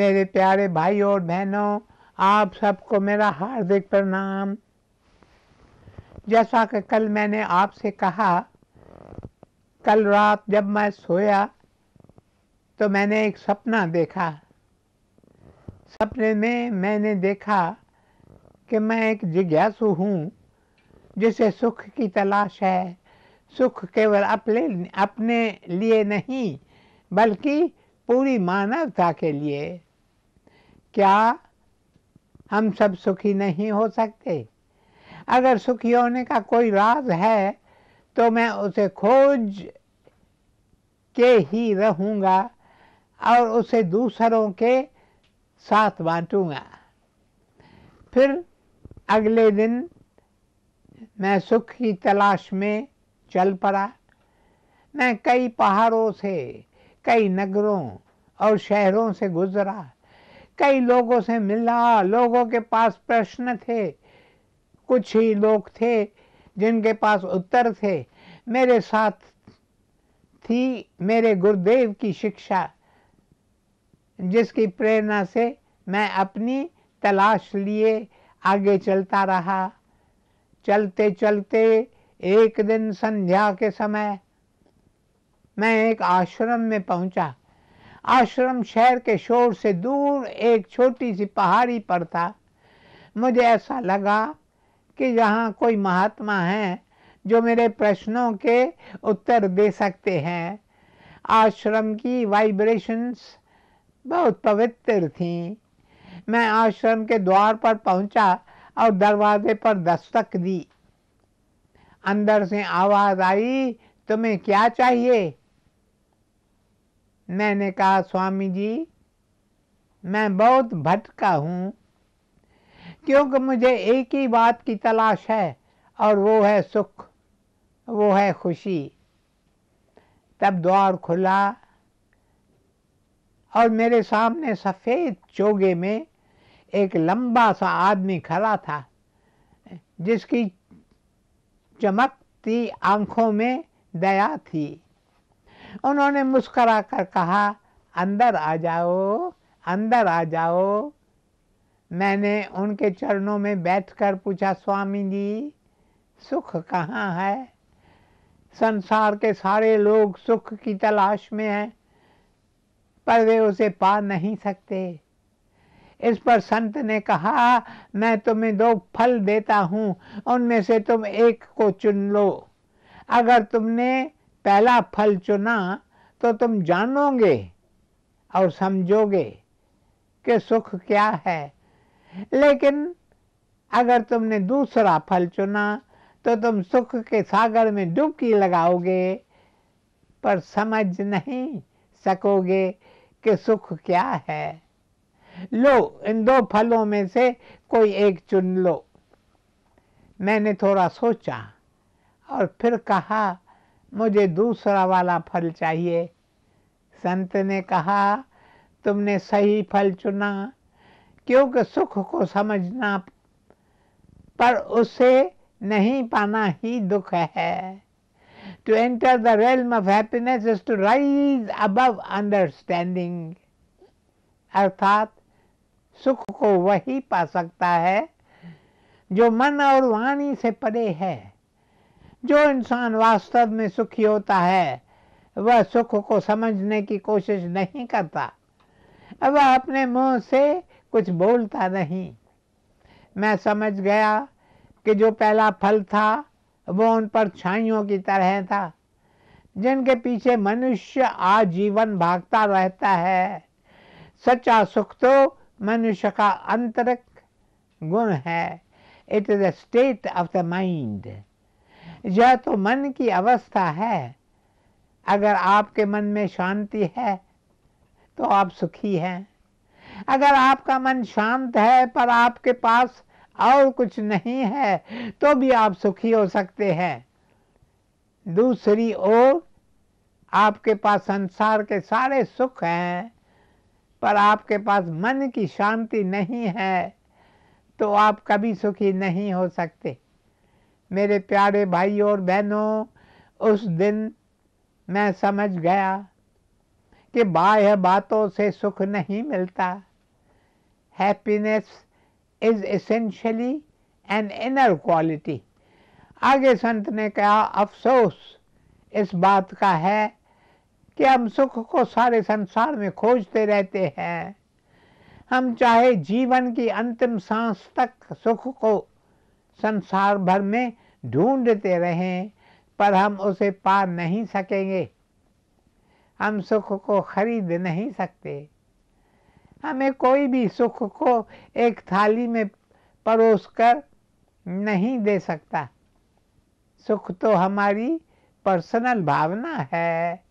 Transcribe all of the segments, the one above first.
मेरे प्यारे भाई और बहनों आप सबको मेरा हार्दिक प्रणाम जैसा कि कल मैंने आपसे कहा कल रात जब मैं सोया तो मैंने एक सपना देखा सपने में मैंने देखा कि मैं एक जिज्ञासु हूँ जिसे सुख की तलाश है सुख केवल अपने अपने लिए नहीं बल्कि पूरी मानवता के लिए क्या हम सब सुखी नहीं हो सकते अगर सुखी होने का कोई राज है तो मैं उसे खोज के ही रहूँगा और उसे दूसरों के साथ बांटूँगा फिर अगले दिन मैं सुख की तलाश में चल पड़ा मैं कई पहाड़ों से कई नगरों और शहरों से गुजरा कई लोगों से मिला लोगों के पास प्रश्न थे कुछ ही लोग थे जिनके पास उत्तर थे मेरे साथ थी मेरे गुरुदेव की शिक्षा जिसकी प्रेरणा से मैं अपनी तलाश लिए आगे चलता रहा चलते चलते एक दिन संध्या के समय मैं एक आश्रम में पहुंचा आश्रम शहर के शोर से दूर एक छोटी सी पहाड़ी पर था मुझे ऐसा लगा कि यहाँ कोई महात्मा हैं जो मेरे प्रश्नों के उत्तर दे सकते हैं आश्रम की वाइब्रेशंस बहुत पवित्र थी मैं आश्रम के द्वार पर पहुंचा और दरवाजे पर दस्तक दी अंदर से आवाज़ आई तुम्हें क्या चाहिए मैंने कहा स्वामी जी मैं बहुत भटका हूँ क्योंकि मुझे एक ही बात की तलाश है और वो है सुख वो है खुशी तब द्वार खुला और मेरे सामने सफ़ेद चोगे में एक लंबा सा आदमी खड़ा था जिसकी चमकती आंखों में दया थी उन्होंने मुस्करा कर कहा अंदर आ जाओ अंदर आ जाओ मैंने उनके चरणों में बैठकर पूछा स्वामी जी सुख कहाँ है संसार के सारे लोग सुख की तलाश में हैं पर वे उसे पा नहीं सकते इस पर संत ने कहा मैं तुम्हें दो फल देता हूँ उनमें से तुम एक को चुन लो अगर तुमने पहला फल चुना तो तुम जानोगे और समझोगे कि सुख क्या है लेकिन अगर तुमने दूसरा फल चुना तो तुम सुख के सागर में डुबकी लगाओगे पर समझ नहीं सकोगे कि सुख क्या है लो इन दो फलों में से कोई एक चुन लो मैंने थोड़ा सोचा और फिर कहा मुझे दूसरा वाला फल चाहिए संत ने कहा तुमने सही फल चुना क्योंकि सुख को समझना पर उसे नहीं पाना ही दुख है to enter the realm of happiness is to rise above understanding अर्थात सुख को वही पा सकता है जो मन और वाणी से परे है जो इंसान वास्तव में सुखी होता है वह सुख को समझने की कोशिश नहीं करता वह अपने मुंह से कुछ बोलता नहीं मैं समझ गया कि जो पहला फल था वो उन पर छाइयों की तरह था जिनके पीछे मनुष्य आजीवन भागता रहता है सच्चा सुख तो मनुष्य का आंतरिक गुण है it is the state of the mind यह तो मन की अवस्था है अगर आपके मन में शांति है तो आप सुखी हैं अगर आपका मन शांत है पर आपके पास और कुछ नहीं है तो भी आप सुखी हो सकते हैं दूसरी ओर आपके पास संसार के सारे सुख हैं पर आपके पास मन की शांति नहीं है तो आप कभी सुखी नहीं हो सकते मेरे प्यारे भाई और बहनों उस दिन मैं समझ गया कि बाह्य बातों से सुख नहीं मिलता happiness is essentially an inner quality आगे संत ने कहा अफसोस इस बात का है कि हम सुख को सारे संसार में खोजते रहते हैं हम चाहे जीवन की अंतिम सांस तक सुख को संसार भर में ढूंढते रहें पर हम उसे पा नहीं सकेंगे हम सुख को खरीद नहीं सकते हमें कोई भी सुख को एक थाली में परोस कर नहीं दे सकता सुख तो हमारी पर्सनल भावना है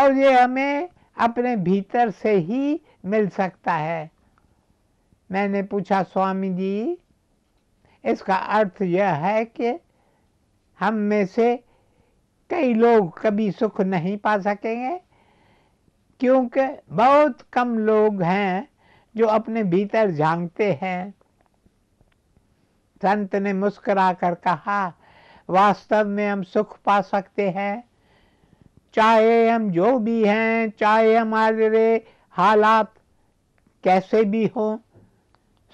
और ये हमें अपने भीतर से ही मिल सकता है मैंने पूछा स्वामी जी इसका अर्थ यह है कि हम में से कई लोग कभी सुख नहीं पा सकेंगे क्योंकि बहुत कम लोग हैं जो अपने भीतर झांकते हैं संत ने मुस्करा कर कहा वास्तव में हम सुख पा सकते हैं चाहे हम जो भी हैं चाहे हमारे हालात कैसे भी हों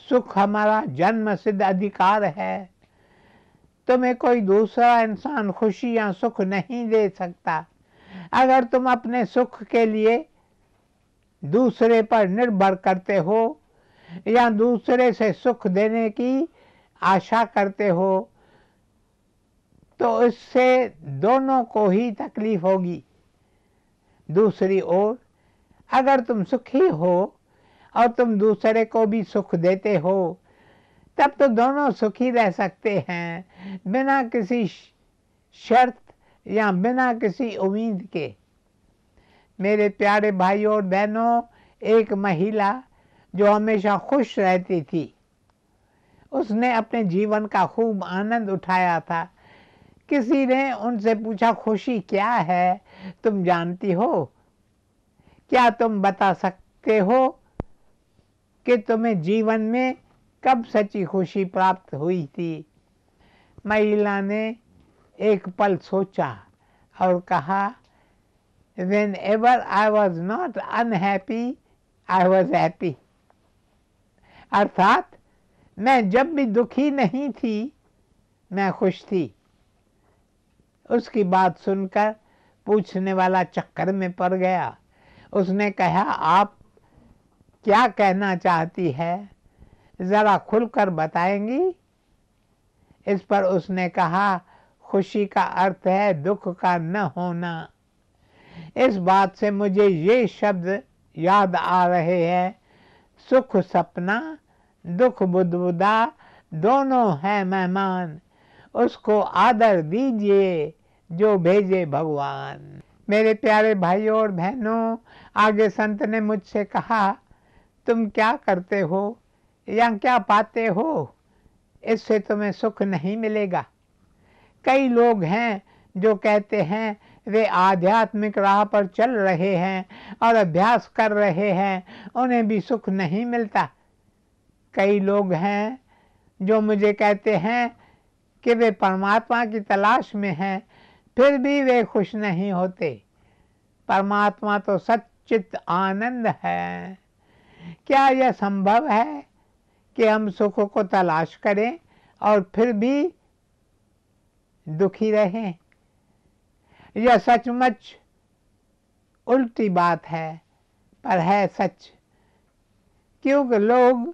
सुख हमारा जन्म सिद्ध अधिकार है तुम्हें कोई दूसरा इंसान खुशी या सुख नहीं दे सकता अगर तुम अपने सुख के लिए दूसरे पर निर्भर करते हो या दूसरे से सुख देने की आशा करते हो तो इससे दोनों को ही तकलीफ होगी दूसरी ओर अगर तुम सुखी हो और तुम दूसरे को भी सुख देते हो तब तो दोनों सुखी रह सकते हैं बिना किसी शर्त या बिना किसी उम्मीद के मेरे प्यारे भाई और बहनों एक महिला जो हमेशा खुश रहती थी उसने अपने जीवन का खूब आनंद उठाया था किसी ने उनसे पूछा खुशी क्या है तुम जानती हो क्या तुम बता सकते हो कि तुम्हें जीवन में कब सच्ची खुशी प्राप्त हुई थी महिला ने एक पल सोचा और कहा whenever I was not unhappy I was happy अर्थात मैं जब भी दुखी नहीं थी मैं खुश थी उसकी बात सुनकर पूछने वाला चक्कर में पड़ गया उसने कहा आप क्या कहना चाहती है ज़रा खुलकर बताएंगी इस पर उसने कहा खुशी का अर्थ है दुख का न होना इस बात से मुझे ये शब्द याद आ रहे हैं सुख सपना दुख बुदबुदा दोनों हैं मेहमान उसको आदर दीजिए जो भेजे भगवान मेरे प्यारे भाइयों और बहनों आगे संत ने मुझसे कहा तुम क्या करते हो या क्या पाते हो इससे तुम्हें सुख नहीं मिलेगा कई लोग हैं जो कहते हैं वे आध्यात्मिक राह पर चल रहे हैं और अभ्यास कर रहे हैं उन्हें भी सुख नहीं मिलता कई लोग हैं जो मुझे कहते हैं कि वे परमात्मा की तलाश में हैं फिर भी वे खुश नहीं होते परमात्मा तो सच्चित आनंद है क्या यह संभव है कि हम सुखों को तलाश करें और फिर भी दुखी रहें यह सचमुच उल्टी बात है पर है सच क्योंकि लोग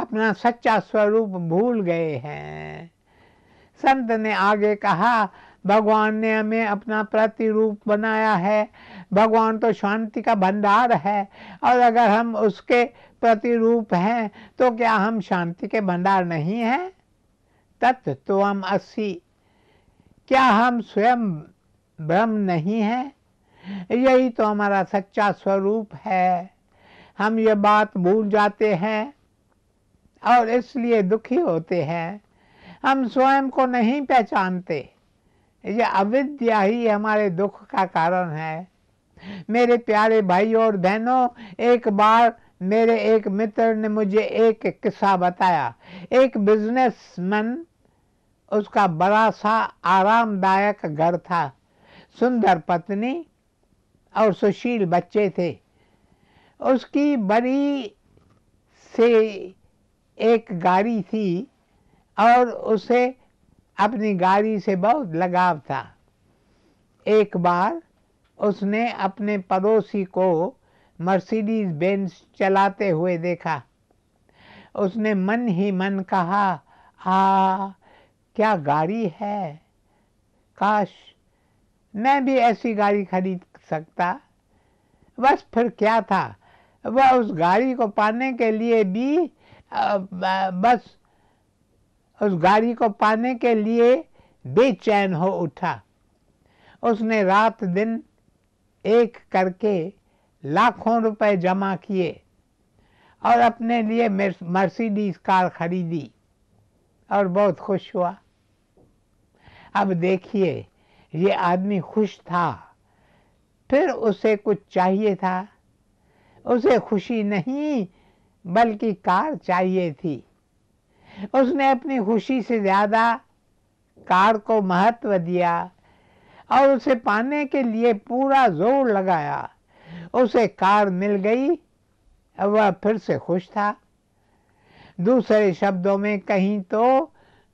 अपना सच्चा स्वरूप भूल गए हैं संत ने आगे कहा भगवान ने हमें अपना प्रतिरूप बनाया है भगवान तो शांति का भंडार है और अगर हम उसके प्रतिरूप हैं तो क्या हम शांति के भंडार नहीं हैं तत् तो हम असी क्या हम स्वयं ब्रह्म नहीं हैं यही तो हमारा सच्चा स्वरूप है हम ये बात भूल जाते हैं और इसलिए दुखी होते हैं हम स्वयं को नहीं पहचानते ये अविद्या ही हमारे दुख का कारण है मेरे प्यारे भाई और बहनों एक बार मेरे एक मित्र ने मुझे एक किस्सा बताया एक बिजनेसमैन उसका बड़ा सा आरामदायक घर था सुंदर पत्नी और सुशील बच्चे थे उसकी बड़ी से एक गाड़ी थी और उसे अपनी गाड़ी से बहुत लगाव था एक बार उसने अपने पड़ोसी को मर्सिडीज बेंस चलाते हुए देखा उसने मन ही मन कहा आ क्या गाड़ी है काश मैं भी ऐसी गाड़ी खरीद सकता बस फिर क्या था वह उस गाड़ी को पाने के लिए भी बस उस गाड़ी को पाने के लिए बेचैन हो उठा उसने रात दिन एक करके लाखों रुपए जमा किए और अपने लिए मर्सिडीज कार खरीदी और बहुत खुश हुआ अब देखिए ये आदमी खुश था फिर उसे कुछ चाहिए था उसे खुशी नहीं बल्कि कार चाहिए थी उसने अपनी खुशी से ज़्यादा कार को महत्व दिया और उसे पाने के लिए पूरा जोर लगाया उसे कार मिल गई वह फिर से खुश था दूसरे शब्दों में कहीं तो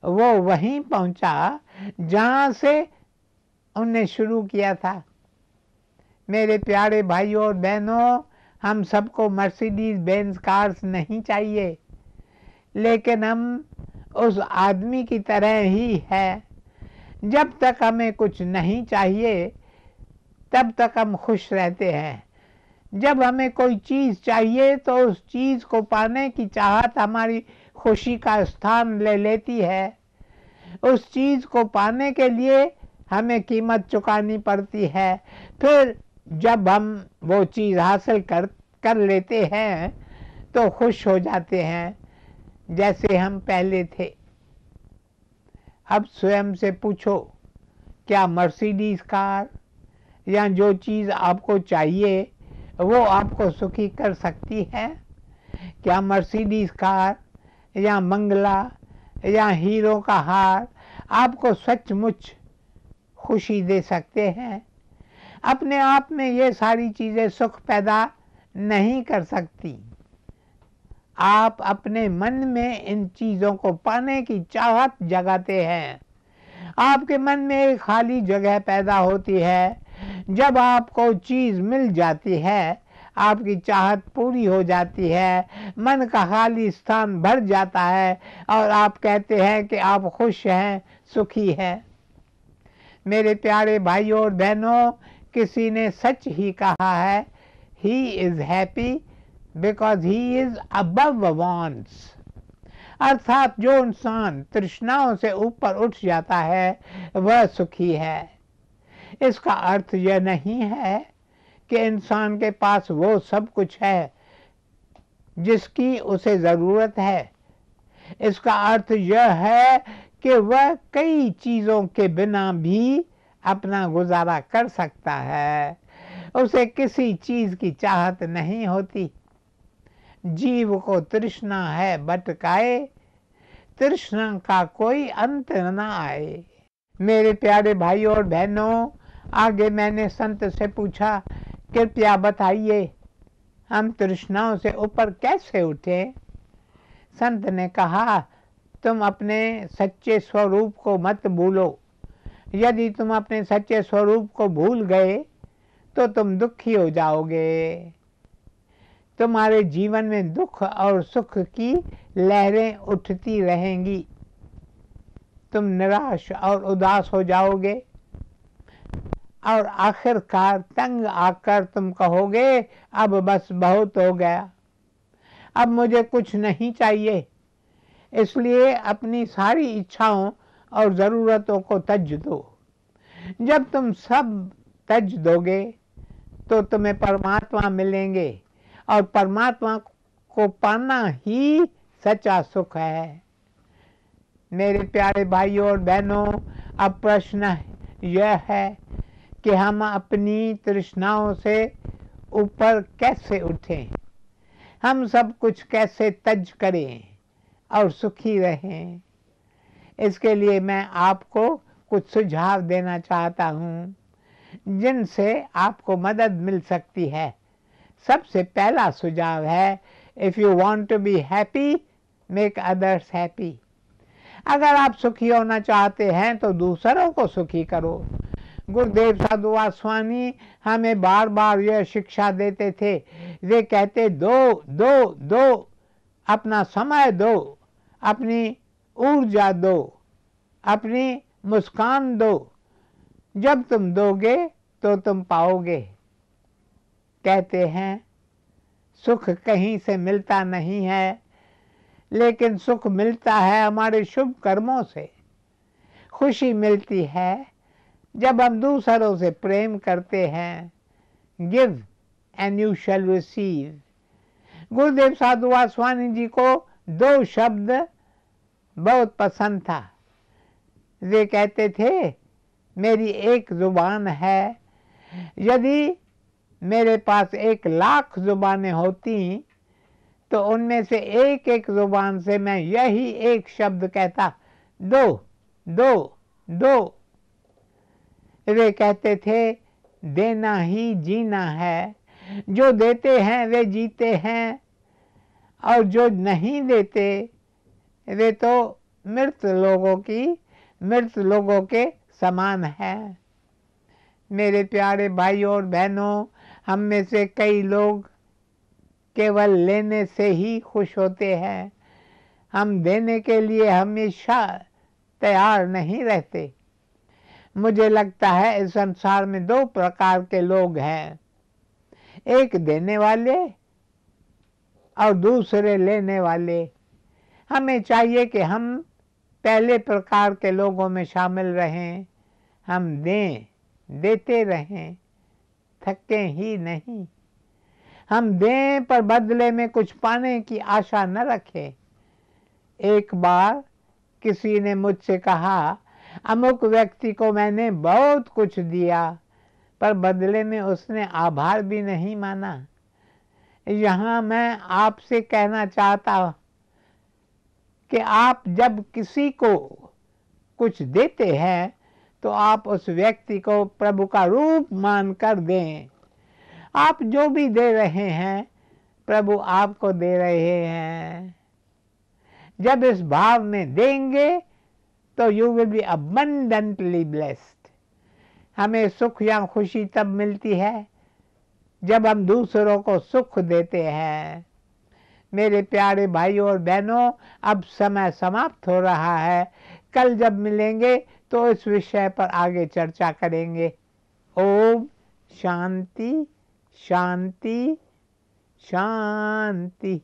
वो वहीं पहुंचा जहां से उनने शुरू किया था मेरे प्यारे भाइयों और बहनों हम सबको मर्सिडीज बेंज कार्स नहीं चाहिए लेकिन हम उस आदमी की तरह ही है जब तक हमें कुछ नहीं चाहिए तब तक हम खुश रहते हैं जब हमें कोई चीज़ चाहिए तो उस चीज़ को पाने की चाहत हमारी खुशी का स्थान ले लेती है उस चीज़ को पाने के लिए हमें कीमत चुकानी पड़ती है फिर जब हम वो चीज़ हासिल कर कर लेते हैं तो खुश हो जाते हैं जैसे हम पहले थे अब स्वयं से पूछो क्या मर्सिडीज कार या जो चीज़ आपको चाहिए वो आपको सुखी कर सकती है क्या मर्सिडीज कार या मंगला या हीरो का हार आपको सचमुच खुशी दे सकते हैं अपने आप में ये सारी चीज़ें सुख पैदा नहीं कर सकती आप अपने मन में इन चीज़ों को पाने की चाहत जगाते हैं आपके मन में एक खाली जगह पैदा होती है जब आपको चीज़ मिल जाती है आपकी चाहत पूरी हो जाती है मन का खाली स्थान भर जाता है और आप कहते हैं कि आप खुश हैं सुखी हैं मेरे प्यारे भाइयों और बहनों किसी ने सच ही कहा है he is happy because he is above अर्थात जो इंसान तृष्णाओं से ऊपर उठ जाता है वह सुखी है इसका अर्थ यह नहीं है कि इंसान के पास वो सब कुछ है जिसकी उसे ज़रूरत है इसका अर्थ यह है कि वह कई चीज़ों के बिना भी अपना गुजारा कर सकता है उसे किसी चीज़ की चाहत नहीं होती जीव को तृष्णा है बटकाए तृष्णा का कोई अंत न आए मेरे प्यारे भाई और बहनों आगे मैंने संत से पूछा कृपया बताइए हम तृष्णाओं से ऊपर कैसे उठे संत ने कहा तुम अपने सच्चे स्वरूप को मत भूलो यदि तुम अपने सच्चे स्वरूप को भूल गए तो तुम दुखी हो जाओगे तुम्हारे जीवन में दुख और सुख की लहरें उठती रहेंगी तुम निराश और उदास हो जाओगे और आखिरकार तंग आकर तुम कहोगे अब बस बहुत हो गया अब मुझे कुछ नहीं चाहिए इसलिए अपनी सारी इच्छाओं और ज़रूरतों को तज दो जब तुम सब तज दोगे तो तुम्हें परमात्मा मिलेंगे और परमात्मा को पाना ही सच्चा सुख है मेरे प्यारे भाइयों और बहनों अब प्रश्न यह है कि हम अपनी तृष्णाओं से ऊपर कैसे उठें हम सब कुछ कैसे तज करें और सुखी रहें इसके लिए मैं आपको कुछ सुझाव देना चाहता हूँ जिनसे आपको मदद मिल सकती है सबसे पहला सुझाव है if you want to be happy make others happy अगर आप सुखी होना चाहते हैं तो दूसरों को सुखी करो गुरुदेव साधु स्वामी हमें बार बार यह शिक्षा देते थे वे कहते दो दो दो अपना समय दो अपनी ऊर्जा दो अपनी मुस्कान दो जब तुम दोगे तो तुम पाओगे कहते हैं सुख कहीं से मिलता नहीं है लेकिन सुख मिलता है हमारे शुभ कर्मों से खुशी मिलती है जब हम दूसरों से प्रेम करते हैं give and you shall receive Gurudev Sadhu Vaswani जी को दो शब्द बहुत पसंद था वे कहते थे मेरी एक जुबान है यदि मेरे पास एक लाख ज़ुबानें होती तो उनमें से एक एक ज़ुबान से मैं यही एक शब्द कहता दो दो दो वे कहते थे देना ही जीना है जो देते हैं वे जीते हैं और जो नहीं देते वे तो मृत लोगों की मृत लोगों के समान है मेरे प्यारे भाई और बहनों हम में से कई लोग केवल लेने से ही खुश होते हैं हम देने के लिए हमेशा तैयार नहीं रहते मुझे लगता है इस संसार में दो प्रकार के लोग हैं एक देने वाले और दूसरे लेने वाले हमें चाहिए कि हम पहले प्रकार के लोगों में शामिल रहें हम दें देते रहें थके ही नहीं हम दें पर बदले में कुछ पाने की आशा न रखें एक बार किसी ने मुझसे कहा अमुक व्यक्ति को मैंने बहुत कुछ दिया पर बदले में उसने आभार भी नहीं माना यहाँ मैं आपसे कहना चाहता कि आप जब किसी को कुछ देते हैं तो आप उस व्यक्ति को प्रभु का रूप मान कर दें आप जो भी दे रहे हैं प्रभु आपको दे रहे हैं जब इस भाव में देंगे तो you will be abundantly blessed हमें सुख या खुशी तब मिलती है जब हम दूसरों को सुख देते हैं मेरे प्यारे भाइयों और बहनों अब समय समाप्त हो रहा है कल जब मिलेंगे तो इस विषय पर आगे चर्चा करेंगे ओम शांति शांति शांति